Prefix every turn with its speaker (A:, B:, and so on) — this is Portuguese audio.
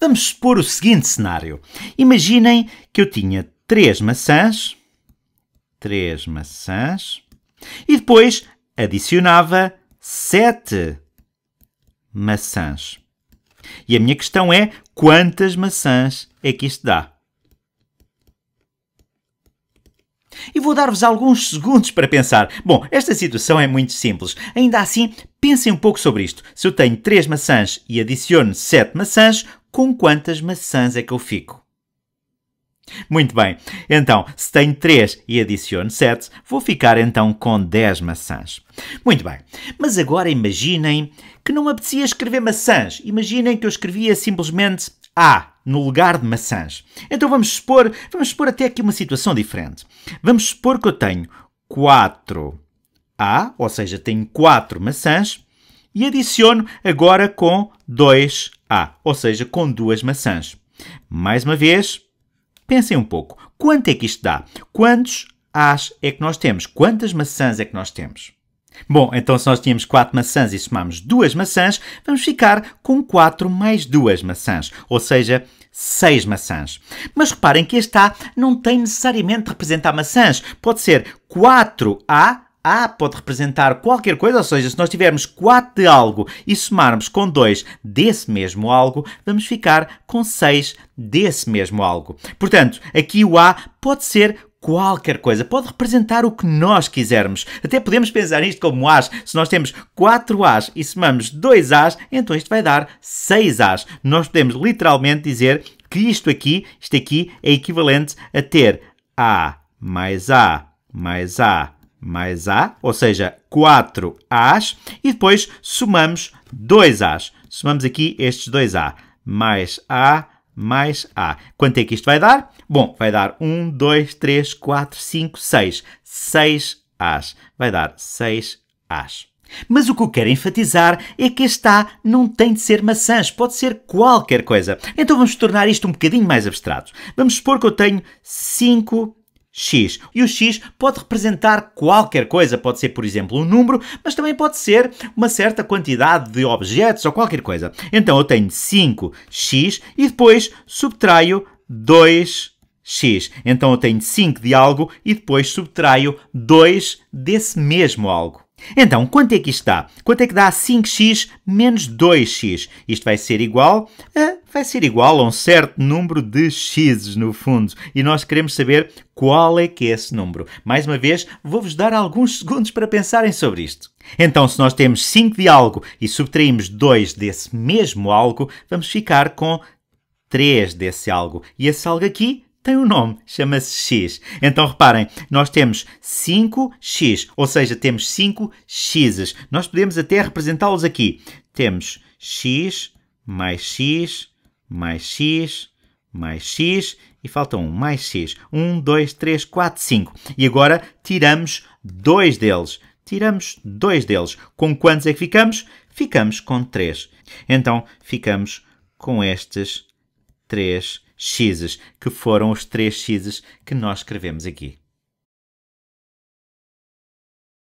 A: Vamos supor o seguinte cenário. Imaginem que eu tinha três maçãs, três maçãs, e depois adicionava sete maçãs. E a minha questão é quantas maçãs é que isto dá? E vou dar-vos alguns segundos para pensar. Bom, esta situação é muito simples. Ainda assim, pensem um pouco sobre isto. Se eu tenho 3 maçãs e adiciono 7 maçãs, com quantas maçãs é que eu fico? Muito bem, então, se tenho 3 e adiciono 7, vou ficar então com 10 maçãs. Muito bem, mas agora imaginem que não apetecia escrever maçãs. Imaginem que eu escrevia simplesmente A no lugar de maçãs. Então vamos expor, vamos expor até aqui uma situação diferente. Vamos expor que eu tenho 4 A, ou seja, tenho 4 maçãs, e adiciono agora com 2 a, ah, ou seja, com duas maçãs. Mais uma vez, pensem um pouco. Quanto é que isto dá? Quantos As é que nós temos? Quantas maçãs é que nós temos? Bom, então se nós tínhamos 4 maçãs e somamos 2 maçãs, vamos ficar com 4 mais 2 maçãs, ou seja, 6 maçãs. Mas reparem que este A não tem necessariamente de representar maçãs. Pode ser 4A a pode representar qualquer coisa, ou seja, se nós tivermos 4 de algo e somarmos com 2 desse mesmo algo, vamos ficar com 6 desse mesmo algo. Portanto, aqui o A pode ser qualquer coisa, pode representar o que nós quisermos. Até podemos pensar isto como As. Se nós temos 4 As e somamos 2 As, então isto vai dar 6 As. Nós podemos literalmente dizer que isto aqui, isto aqui é equivalente a ter A mais A mais A mais A, ou seja, 4 As, e depois somamos 2 As. Somamos aqui estes 2 A, mais A, mais A. Quanto é que isto vai dar? Bom, vai dar 1, 2, 3, 4, 5, 6. 6 As. Vai dar 6 As. Mas o que eu quero enfatizar é que este A não tem de ser maçãs, pode ser qualquer coisa. Então vamos tornar isto um bocadinho mais abstrato. Vamos supor que eu tenho 5 X. E o X pode representar qualquer coisa, pode ser, por exemplo, um número, mas também pode ser uma certa quantidade de objetos ou qualquer coisa. Então eu tenho 5x e depois subtraio 2 x. Então eu tenho 5 de algo e depois subtraio 2 desse mesmo algo. Então, quanto é que isto dá? Quanto é que dá 5x menos 2x? Isto vai ser igual a, vai ser igual a um certo número de x's, no fundo. E nós queremos saber qual é que é esse número. Mais uma vez, vou-vos dar alguns segundos para pensarem sobre isto. Então, se nós temos 5 de algo e subtraímos 2 desse mesmo algo, vamos ficar com 3 desse algo. E esse algo aqui tem um nome, chama-se X. Então reparem, nós temos 5X, ou seja, temos 5 X's. Nós podemos até representá-los aqui. Temos X mais X mais X mais X e falta um, mais X. 1, 2, 3, 4, 5. E agora tiramos dois deles. Tiramos dois deles. Com quantos é que ficamos? Ficamos com 3. Então ficamos com estes 3 x's, que foram os três x's que nós escrevemos aqui.